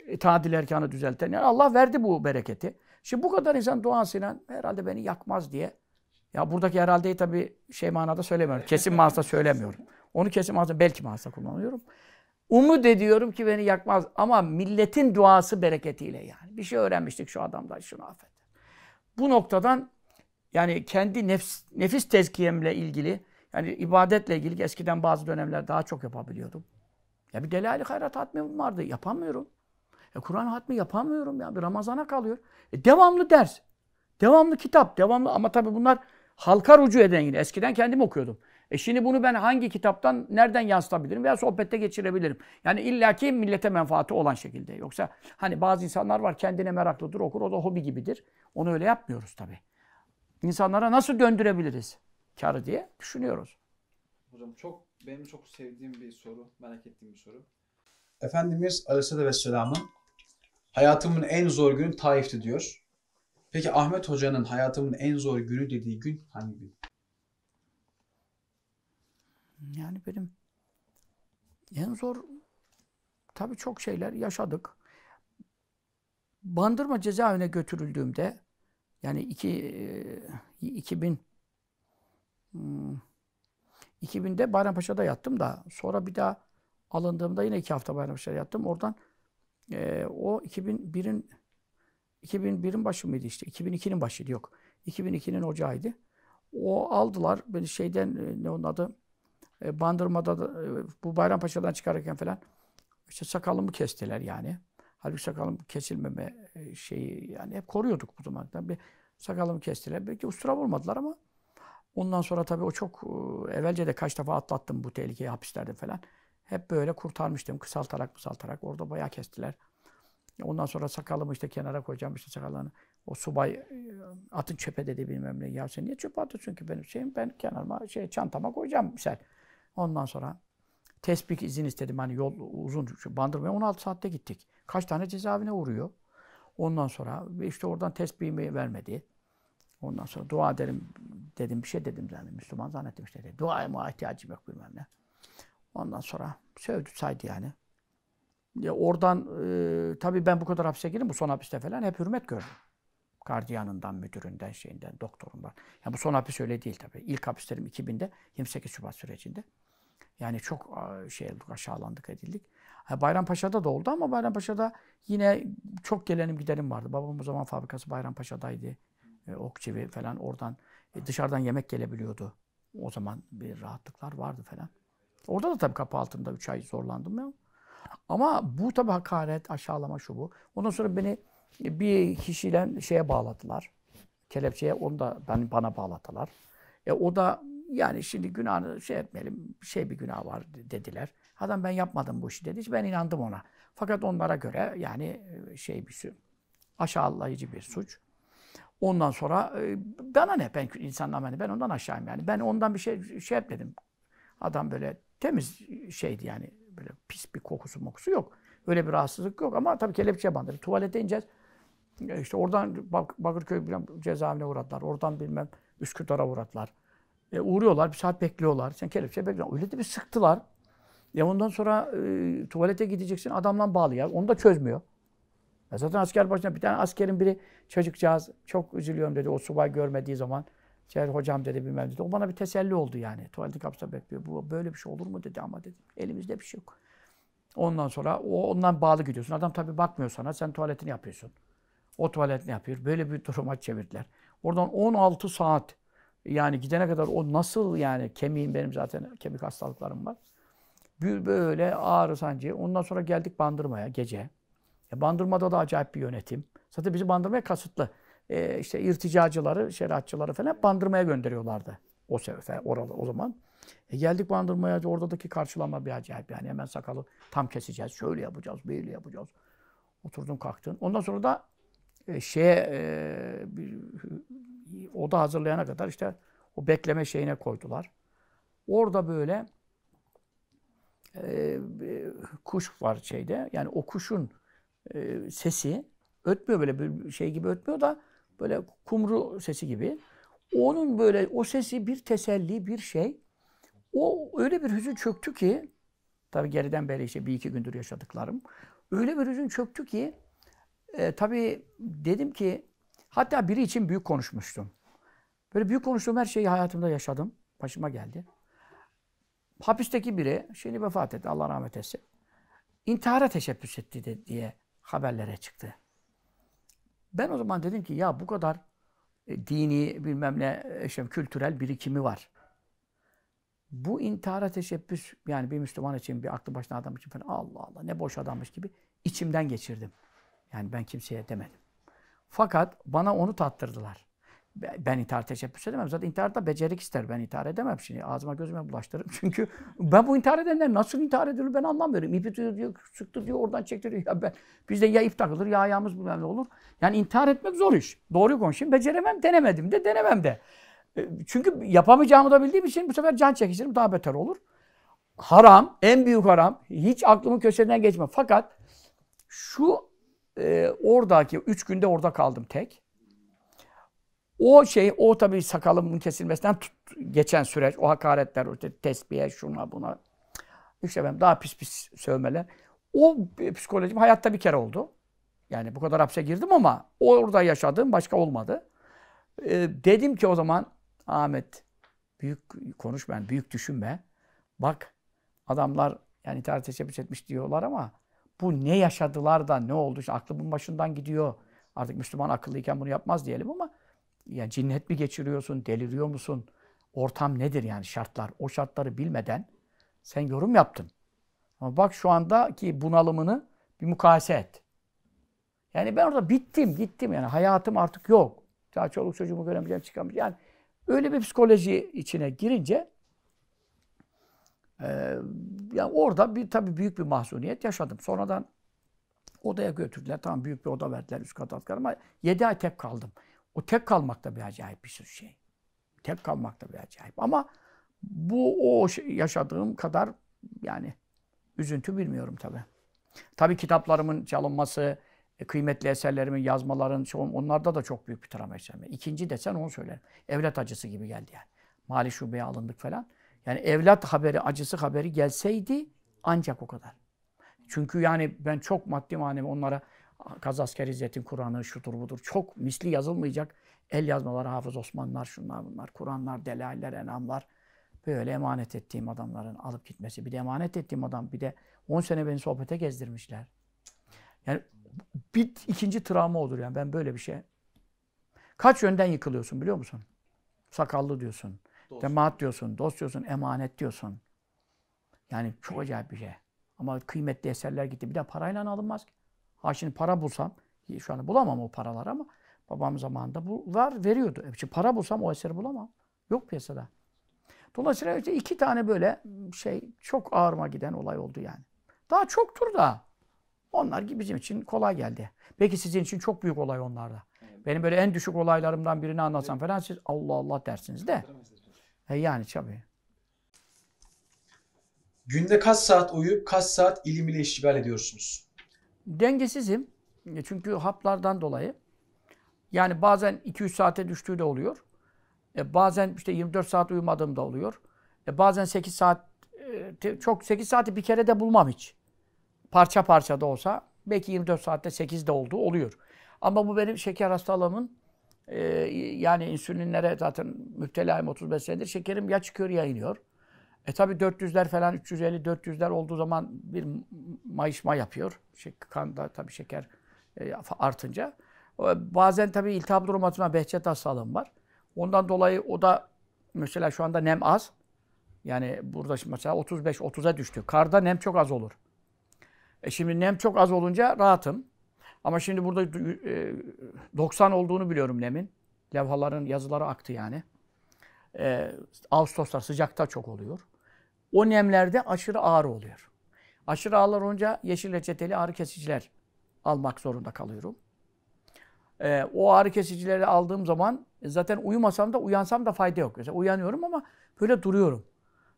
E, tadil erkanı düzelten. Yani Allah verdi bu bereketi. Şimdi bu kadar insan duasıyla herhalde beni yakmaz diye. Ya buradaki herhaldeyi tabii şey manada söylemiyorum. Kesin manada söylemiyorum. Onu kesin manada belki manada kullanıyorum. Umut ediyorum ki beni yakmaz. Ama milletin duası bereketiyle yani. Bir şey öğrenmiştik şu adamdan şunu affet. Bu noktadan yani kendi nefs, nefis tezkiyemle ilgili yani ibadetle ilgili eskiden bazı dönemler daha çok yapabiliyordum. Ya bir delali hayra hatmim vardı. Yapamıyorum. E Kur'an hatmi yapamıyorum ya. bir Ramazana kalıyor. E devamlı ders. Devamlı kitap. Devamlı ama tabii bunlar halka rucu eden yine. Eskiden kendim okuyordum. E şimdi bunu ben hangi kitaptan, nereden yansıtabilirim veya sohbette geçirebilirim? Yani illaki millete menfaati olan şekilde. Yoksa hani bazı insanlar var kendine meraklıdır okur, o da hobi gibidir. Onu öyle yapmıyoruz tabi İnsanlara nasıl döndürebiliriz karı diye düşünüyoruz. Hocam çok benim çok sevdiğim bir soru, merak ettiğim bir soru. Efendimiz Aleyhisselatü Vesselam'ın Hayatımın en zor günü Taif'ti diyor. Peki Ahmet Hoca'nın hayatımın en zor günü dediği gün hangi gün? Yani benim en zor tabii çok şeyler yaşadık. Bandırma cezaevine götürüldüğümde yani iki, 2000 e, 2000'de hmm, Bayrampaşa'da yattım da sonra bir daha alındığımda yine iki hafta Bayrampaşa'da yattım. Oradan e, o 2001'in 2001'in başı mıydı işte? 2002'nin başıydı yok. 2002'nin ocağıydı. O aldılar beni şeyden ne onun adı e, Bandırma'da da, e, bu Bayrampaşa'dan çıkarken falan işte sakalımı kestiler yani. Halbuki sakalım kesilmeme şeyi yani hep koruyorduk bu zamandan. Bir sakalımı kestiler. Belki ustura vurmadılar ama ondan sonra tabii o çok evvelce de kaç defa atlattım bu tehlikeyi hapislerde falan. Hep böyle kurtarmıştım kısaltarak kısaltarak. Orada bayağı kestiler. Ondan sonra sakalımı işte kenara koyacağım işte sakallarını. O subay e, atın çöpe dedi bilmem ne. Ya sen niye çöpe atıyorsun ki benim şeyim? Ben kenarıma şey çantama koyacağım misal. Ondan sonra tespih izin istedim. Hani yol uzun bandırmaya 16 saatte gittik. Kaç tane cezaevine uğruyor. Ondan sonra işte oradan tesbihimi vermedi. Ondan sonra dua ederim dedim bir şey dedim zaten Müslüman zannettim işte. Duaya ihtiyacım yok bilmem ne. Ondan sonra sövdü saydı yani. Ya oradan e, tabii ben bu kadar hapse girdim. Bu son hapiste falan hep hürmet gördüm. kardiyanından müdüründen, şeyinden, doktorundan. Yani bu son hapis öyle değil tabii. İlk hapislerim 2000'de 28 Şubat sürecinde. Yani çok şey olduk, aşağılandık, edildik. Bayrampaşa'da da oldu ama Bayrampaşa'da yine çok gelenim gidelim vardı. Babam o zaman fabrikası Bayrampaşa'daydı. E, Okçevi falan oradan e, dışarıdan yemek gelebiliyordu. O zaman bir rahatlıklar vardı falan. Orada da tabii kapı altında 3 ay zorlandım ya. Ama bu tabii hakaret, aşağılama şu bu. Ondan sonra beni bir kişiyle şeye bağladılar. Kelepçeye onu da ben, bana bağladılar. E o da yani şimdi günahını şey etmeyelim, şey bir günah var dediler. Adam ben yapmadım bu işi dedi. Ben inandım ona. Fakat onlara göre yani e, şey bir su, aşağılayıcı bir suç. Ondan sonra e, bana ne ben insanlar ben ondan aşağıyım yani. Ben ondan bir şey şey etmedim. Adam böyle temiz şeydi yani. Böyle pis bir kokusu mokusu yok. Öyle bir rahatsızlık yok ama tabii kelepçe bandı. Tuvalete ineceğiz. E, işte oradan Bak Bakırköy bilmem cezaevine uğradılar. Oradan bilmem Üsküdar'a uğradılar. E, uğruyorlar, bir saat bekliyorlar. Sen kelepçe bekliyorsun. Öyle de bir sıktılar. Ya e, ondan sonra e, tuvalete gideceksin, adamla bağlı ya. Onu da çözmüyor. Ya e, zaten asker başına bir tane askerin biri çocukcağız çok üzülüyorum dedi o subay görmediği zaman. Cevher hocam dedi bilmem dedi. O bana bir teselli oldu yani. Tuvaletin kapısında bekliyor. Bu böyle bir şey olur mu dedi ama dedim. Elimizde bir şey yok. Ondan sonra o ondan bağlı gidiyorsun. Adam tabii bakmıyor sana. Sen tuvaletini yapıyorsun. O tuvaletini yapıyor. Böyle bir duruma çevirdiler. Oradan 16 saat yani gidene kadar o nasıl yani kemiğim benim zaten kemik hastalıklarım var. Böyle ağrı sancı. Ondan sonra geldik Bandırma'ya gece. Ya Bandırma'da da acayip bir yönetim. Zaten bizi Bandırma'ya kasıtlı e, işte irticacıları, şeriatçıları falan bandırmaya gönderiyorlardı. O sefer oralı o zaman. E geldik bandırmaya oradaki karşılama bir acayip yani hemen sakalı tam keseceğiz. Şöyle yapacağız, böyle yapacağız. Oturdun kalktın. Ondan sonra da e, şeye e, bir, oda hazırlayana kadar işte o bekleme şeyine koydular. Orada böyle e, kuş var şeyde. Yani o kuşun e, sesi ötmüyor böyle bir şey gibi ötmüyor da Böyle kumru sesi gibi. Onun böyle o sesi bir teselli, bir şey. O öyle bir hüzün çöktü ki tabi geriden beri işte bir iki gündür yaşadıklarım. Öyle bir hüzün çöktü ki e, tabi dedim ki hatta biri için büyük konuşmuştum. Böyle büyük konuştuğum her şeyi hayatımda yaşadım. Başıma geldi. Hapisteki biri şimdi vefat etti Allah rahmet etsin. İntihara teşebbüs etti de, diye haberlere çıktı. Ben o zaman dedim ki ya bu kadar e, dini bilmem ne işte, şey, kültürel birikimi var. Bu intihara teşebbüs yani bir Müslüman için bir aklı başına adam için falan Allah Allah ne boş adammış gibi içimden geçirdim. Yani ben kimseye demedim. Fakat bana onu tattırdılar ben intihar teşebbüs edemem. Zaten intiharda becerik ister. Ben intihar edemem şimdi. Ağzıma gözüme bulaştırırım. Çünkü ben bu intihar edenler nasıl intihar edilir ben anlamıyorum. İpi diyor, diyor sıktı diyor, oradan çekti diyor. Ya ben, bizde ya ip takılır ya ayağımız bilmem olur. Yani intihar etmek zor iş. Doğru konuşayım. Beceremem, denemedim de, denemem de. E, çünkü yapamayacağımı da bildiğim için bu sefer can çekişirim. Daha beter olur. Haram, en büyük haram. Hiç aklımın köşesinden geçme. Fakat şu e, oradaki, üç günde orada kaldım tek. O şey, o tabii sakalımın kesilmesinden tut, geçen süreç, o hakaretler, işte tesbihe, şuna buna. İşte ben daha pis pis sövmeler. O psikolojim hayatta bir kere oldu. Yani bu kadar hapse girdim ama orada yaşadığım başka olmadı. Ee, dedim ki o zaman Ahmet büyük konuşma, büyük düşünme. Bak adamlar yani intihar teşebbüs etmiş diyorlar ama bu ne yaşadılar da ne oldu? İşte aklımın başından gidiyor. Artık Müslüman akıllıyken bunu yapmaz diyelim ama ya cinnet mi geçiriyorsun, deliriyor musun? Ortam nedir yani şartlar? O şartları bilmeden sen yorum yaptın. Ama bak şu andaki bunalımını bir mukayese et. Yani ben orada bittim, gittim yani hayatım artık yok. Daha çoluk çocuğumu göremeyeceğim, çıkamayacağım. Yani öyle bir psikoloji içine girince e, yani orada bir tabii büyük bir mahzuniyet yaşadım. Sonradan odaya götürdüler. Tamam büyük bir oda verdiler üst kat alt kat ama 7 ay tek kaldım. O tek kalmak da bir acayip bir şey. Tek kalmak da bir acayip. Ama bu o yaşadığım kadar yani üzüntü bilmiyorum tabi. Tabi kitaplarımın çalınması, e, kıymetli eserlerimin, yazmaların, onlarda da çok büyük bir travma yaşadım. İkinci desen onu söylerim. Evlat acısı gibi geldi yani. Mali şubeye alındık falan. Yani evlat haberi, acısı haberi gelseydi ancak o kadar. Çünkü yani ben çok maddi manevi onlara Kazasker İzzet'in Kur'an'ı şudur budur. Çok misli yazılmayacak el yazmaları Hafız Osmanlar şunlar bunlar. Kur'anlar, delaller, enamlar. Böyle emanet ettiğim adamların alıp gitmesi. Bir de emanet ettiğim adam bir de 10 sene beni sohbete gezdirmişler. Yani bir ikinci travma olur yani ben böyle bir şey. Kaç yönden yıkılıyorsun biliyor musun? Sakallı diyorsun. Dost. Cemaat diyorsun, dost diyorsun, emanet diyorsun. Yani çok acayip bir şey. Ama kıymetli eserler gitti. Bir de parayla alınmaz ki. Ha şimdi para bulsam, şu anda bulamam o paralar ama babam zamanında bu var veriyordu. E şimdi para bulsam o eseri bulamam. Yok piyasada. Dolayısıyla işte iki tane böyle şey çok ağırma giden olay oldu yani. Daha çoktur da. Onlar bizim için kolay geldi. Peki sizin için çok büyük olay onlarda. Benim böyle en düşük olaylarımdan birini anlatsam falan siz Allah Allah dersiniz de. E yani tabii. Günde kaç saat uyuyup kaç saat ilim ile iştigal ediyorsunuz? Dengesizim. E, çünkü haplardan dolayı. Yani bazen 2-3 saate düştüğü de oluyor. E bazen işte 24 saat uyumadığım da oluyor. E bazen 8 saat e, çok 8 saati bir kere de bulmam hiç. Parça parça da olsa belki 24 saatte 8 de oldu oluyor. Ama bu benim şeker hastalığımın e, yani insülinlere zaten müptelayım 35 senedir. Şekerim ya çıkıyor ya iniyor. E tabi 400'ler falan 350-400'ler olduğu zaman bir mayışma yapıyor. Şey, kanda tabi şeker e, artınca. Bazen tabi iltihap romatizma behçet hastalığım var. Ondan dolayı o da mesela şu anda nem az. Yani burada mesela 35-30'a düştü. Karda nem çok az olur. E şimdi nem çok az olunca rahatım. Ama şimdi burada 90 e, olduğunu biliyorum nemin. Levhaların yazıları aktı yani. E, Ağustoslar sıcakta çok oluyor. O nemlerde aşırı ağrı oluyor. Aşırı ağırlar olunca yeşil reçeteli ağrı kesiciler almak zorunda kalıyorum. Ee, o ağrı kesicileri aldığım zaman e, zaten uyumasam da uyansam da fayda yok. Mesela uyanıyorum ama böyle duruyorum.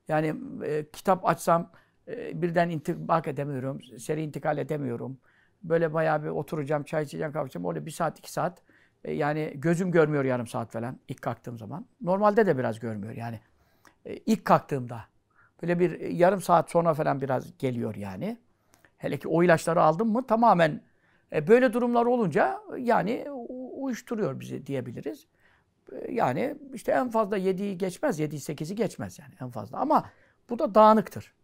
Yani e, kitap açsam e, birden intibak edemiyorum, seri intikal edemiyorum. Böyle bayağı bir oturacağım, çay içeceğim, kalkacağım. içeceğim. Öyle bir saat, iki saat. E, yani gözüm görmüyor yarım saat falan ilk kalktığım zaman. Normalde de biraz görmüyor yani. E, ilk kalktığımda Böyle bir e, yarım saat sonra falan biraz geliyor yani. Hele ki o ilaçları aldım mı tamamen e, böyle durumlar olunca e, yani uyuşturuyor bizi diyebiliriz. E, yani işte en fazla 7'yi geçmez, 7'yi 8'i geçmez yani en fazla. Ama bu da dağınıktır.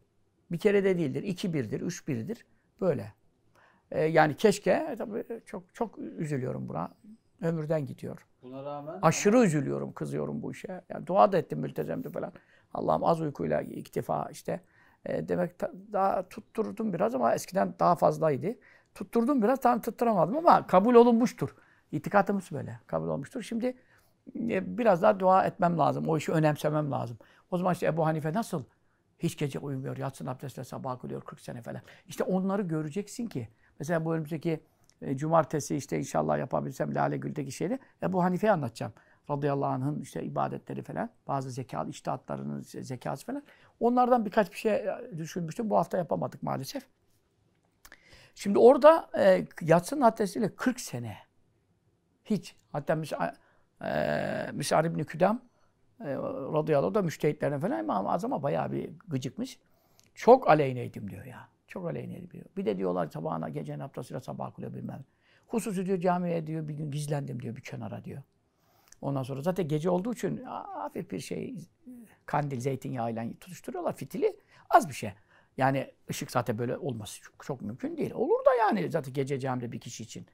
Bir kere de değildir, 2-1'dir, 3-1'dir. Böyle. E, yani keşke, tabii çok çok üzülüyorum buna. Ömürden gidiyor. Buna rağmen? Aşırı üzülüyorum, kızıyorum bu işe. Yani dua da ettim mültezemde falan. Allah'ım az uykuyla iktifa işte. E, demek daha tutturdum biraz ama eskiden daha fazlaydı. Tutturdum biraz tam tutturamadım ama kabul olunmuştur. İtikatımız böyle kabul olmuştur. Şimdi e, biraz daha dua etmem lazım. O işi önemsemem lazım. O zaman işte Ebu Hanife nasıl? Hiç gece uyumuyor, yatsın abdestle sabah kılıyor 40 sene falan. İşte onları göreceksin ki. Mesela bu önümüzdeki e, cumartesi işte inşallah yapabilsem Lale Gül'deki şeyde Ebu Hanife'yi anlatacağım radıyallahu anh'ın işte ibadetleri falan, bazı zekalı iştihatlarının zekası falan. Onlardan birkaç bir şey e, düşünmüştüm. Bu hafta yapamadık maalesef. Şimdi orada e, yatsın haddesiyle 40 sene hiç. Hatta Misar, e, Misar İbni Küdem e, radıyallahu da müştehitlerine falan ama ı Azam'a bayağı bir gıcıkmış. Çok aleyneydim diyor ya. Çok aleyneydim diyor. Bir de diyorlar sabahına gece naftasıyla sabah kılıyor bilmem. Hususu diyor camiye diyor bir gün gizlendim diyor bir kenara diyor. Ondan sonra zaten gece olduğu için hafif bir şey kandil zeytinyağıyla tutuşturuyorlar fitili. Az bir şey. Yani ışık zaten böyle olması çok, çok mümkün değil. Olur da yani zaten gece camide bir kişi için.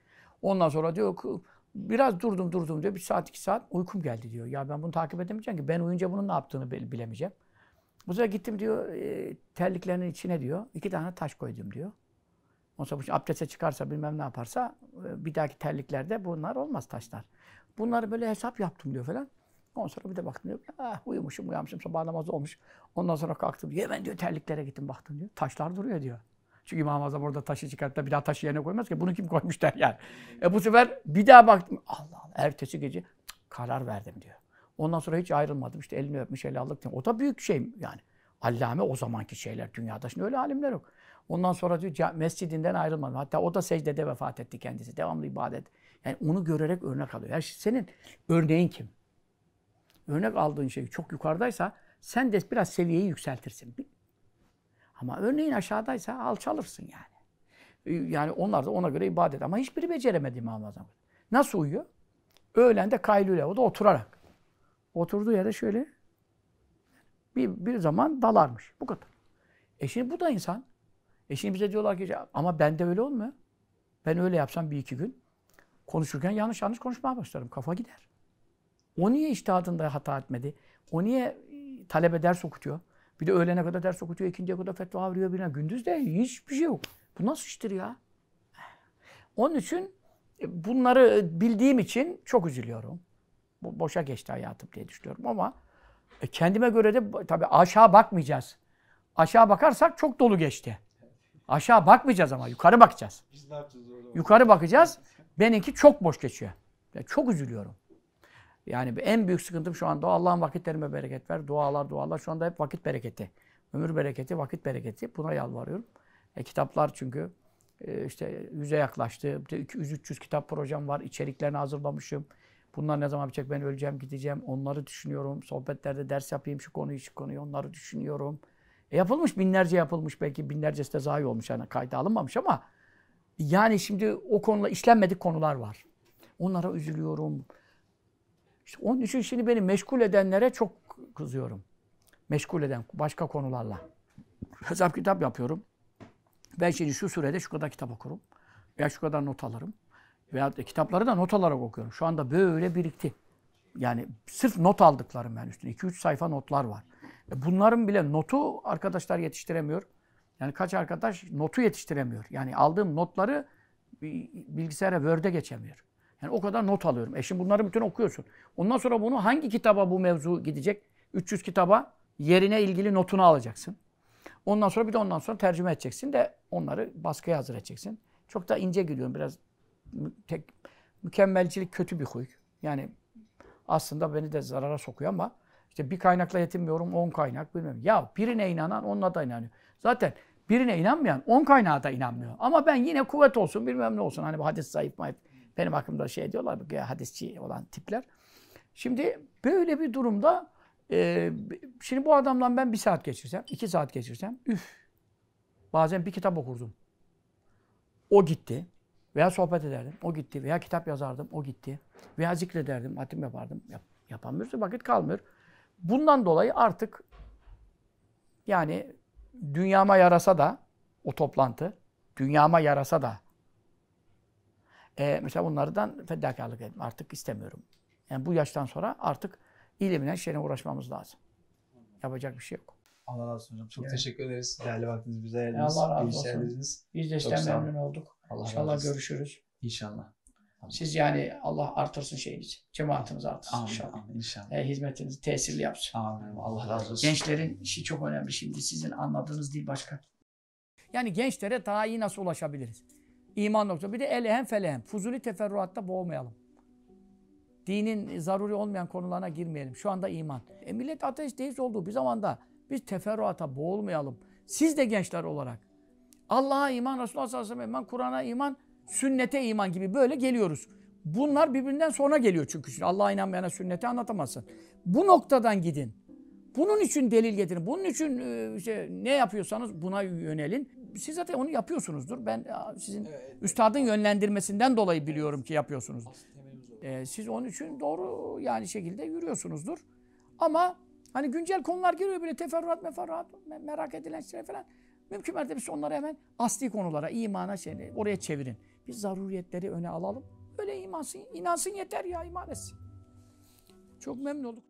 Ondan sonra diyor ki biraz durdum durdum diyor. Bir saat iki saat uykum geldi diyor. Ya ben bunu takip edemeyeceğim ki ben uyunca bunun ne yaptığını bilemeyeceğim. Bu sefer gittim diyor e, terliklerinin içine diyor. iki tane taş koydum diyor. Ondan sonra abdeste çıkarsa bilmem ne yaparsa e, bir dahaki terliklerde bunlar olmaz taşlar. Bunları böyle hesap yaptım diyor falan. Ondan sonra bir de baktım diyor, ah uyumuşum uyanmışım sabah namazı olmuş. Ondan sonra kalktım diyor, hemen diyor terliklere gittim baktım diyor. Taşlar duruyor diyor. Çünkü İmam Azam orada taşı çıkartıp da bir daha taşı yerine koymaz ki bunu kim koymuş der yani. E bu sefer bir daha baktım Allah Allah ertesi gece karar verdim diyor. Ondan sonra hiç ayrılmadım işte elini öpmüş ele aldık O da büyük şey yani. Allame o zamanki şeyler dünyada şimdi öyle alimler yok. Ondan sonra diyor mescidinden ayrılmadı. Hatta o da secdede vefat etti kendisi. Devamlı ibadet. Yani onu görerek örnek alıyor. Yani senin örneğin kim? Örnek aldığın şey çok yukarıdaysa sen de biraz seviyeyi yükseltirsin. Ama örneğin aşağıdaysa alçalırsın yani. Ee, yani onlar da ona göre ibadet. Ama hiçbiri beceremedi İmam Azam. Nasıl uyuyor? Öğlen de kaylule. O da oturarak. Oturduğu yerde şöyle bir, bir zaman dalarmış. Bu kadar. E şimdi bu da insan. E şimdi bize diyorlar ki ama bende öyle olmuyor. Ben öyle yapsam bir iki gün konuşurken yanlış yanlış konuşmaya başlarım. Kafa gider. O niye iştihadında hata etmedi? O niye e, talebe ders okutuyor? Bir de öğlene kadar ders okutuyor, ikindiye kadar fetva veriyor birine. Gündüz de hiçbir şey yok. Bu nasıl iştir ya? Onun için e, bunları bildiğim için çok üzülüyorum. Bo boşa geçti hayatım diye düşünüyorum ama e, kendime göre de tabii aşağı bakmayacağız. Aşağı bakarsak çok dolu geçti. Aşağı bakmayacağız ama yukarı bakacağız. Biz ne yapacağız orada? Yukarı bakacağız. Benimki çok boş geçiyor. Ya çok üzülüyorum. Yani en büyük sıkıntım şu anda Allah'ın vakitlerime bereket ver. Dualar dualar. Şu anda hep vakit bereketi. Ömür bereketi, vakit bereketi. Buna yalvarıyorum. E, kitaplar çünkü e, işte yüze yaklaştı. 200-300 kitap projem var. İçeriklerini hazırlamışım. Bunlar ne zaman bitecek? Ben öleceğim, gideceğim. Onları düşünüyorum. Sohbetlerde ders yapayım şu konuyu, şu konuyu. Onları düşünüyorum. E yapılmış binlerce yapılmış belki binlercesi de zayi olmuş yani kayda alınmamış ama yani şimdi o konuda işlenmedik konular var. Onlara üzülüyorum. İşte onun için şimdi beni meşgul edenlere çok kızıyorum. Meşgul eden başka konularla. Hesap kitap yapıyorum. Ben şimdi şu sürede şu kadar kitap okurum. Veya şu kadar not alırım. Veya kitapları da not alarak okuyorum. Şu anda böyle birikti. Yani sırf not aldıklarım ben üstüne. 2-3 sayfa notlar var. E, bunların bile notu arkadaşlar yetiştiremiyor. Yani kaç arkadaş notu yetiştiremiyor. Yani aldığım notları bilgisayara Word'e geçemiyor. Yani o kadar not alıyorum. E şimdi bunları bütün okuyorsun. Ondan sonra bunu hangi kitaba bu mevzu gidecek? 300 kitaba yerine ilgili notunu alacaksın. Ondan sonra bir de ondan sonra tercüme edeceksin de onları baskıya hazır edeceksin. Çok da ince gülüyorum biraz. Tek, mükemmelcilik kötü bir huy. Yani aslında beni de zarara sokuyor ama işte bir kaynakla yetinmiyorum, on kaynak bilmem. Ya birine inanan onunla da inanıyor. Zaten birine inanmayan on kaynağa da inanmıyor. Ama ben yine kuvvet olsun bilmem ne olsun. Hani bu hadis zayıf mı? Benim hakkımda şey diyorlar ya hadisçi olan tipler. Şimdi böyle bir durumda e, şimdi bu adamdan ben bir saat geçirsem, iki saat geçirsem üf. Bazen bir kitap okurdum. O gitti. Veya sohbet ederdim. O gitti. Veya kitap yazardım. O gitti. Veya zikrederdim. Hatim yapardım. Yap, yapamıyoruz. Vakit kalmıyor. Bundan dolayı artık yani dünyama yarasa da o toplantı, dünyama yarasa da e, mesela bunlardan fedakarlık ettim. Artık istemiyorum. Yani bu yaştan sonra artık ilimle şeyine uğraşmamız lazım. Yapacak bir şey yok. Allah razı olsun hocam. Çok evet. teşekkür ederiz. Değerli vaktiniz bize ayırdınız. Allah razı olsun. Biz de işten memnun olduk. Allah İnşallah görüşürüz. İnşallah. Siz yani Allah artırsın şeyinizi. Cemaatiniz artırsın amin, inşallah. Amin, inşallah. E, hizmetinizi tesirli yapsın. Amin. Allah razı olsun. Gençlerin işi çok önemli şimdi. Sizin anladığınız değil başka. Yani gençlere daha iyi nasıl ulaşabiliriz? İman nokta Bir de elehem felehem. Fuzuli teferruatta boğmayalım. Dinin zaruri olmayan konularına girmeyelim. Şu anda iman. E millet ateist deist olduğu bir zamanda biz teferruata boğulmayalım. Siz de gençler olarak Allah'a iman, Resulullah sallallahu aleyhi ve sellem iman, Kur'an'a iman sünnete iman gibi böyle geliyoruz. Bunlar birbirinden sonra geliyor çünkü. Allah'a inanmayana sünneti anlatamazsın. Bu noktadan gidin. Bunun için delil getirin. Bunun için e, işte ne yapıyorsanız buna yönelin. Siz zaten onu yapıyorsunuzdur. Ben e, sizin evet. üstadın yönlendirmesinden dolayı biliyorum ki yapıyorsunuz. Ee, siz onun için doğru yani şekilde yürüyorsunuzdur. Ama hani güncel konular giriyor böyle teferruat meferruat merak edilen şeyler falan. Mümkün mertebe onları hemen asli konulara, imana, şey, oraya çevirin. Biz zaruriyetleri öne alalım. Öyle imansın, inansın yeter ya iman etsin. Çok memnun olduk.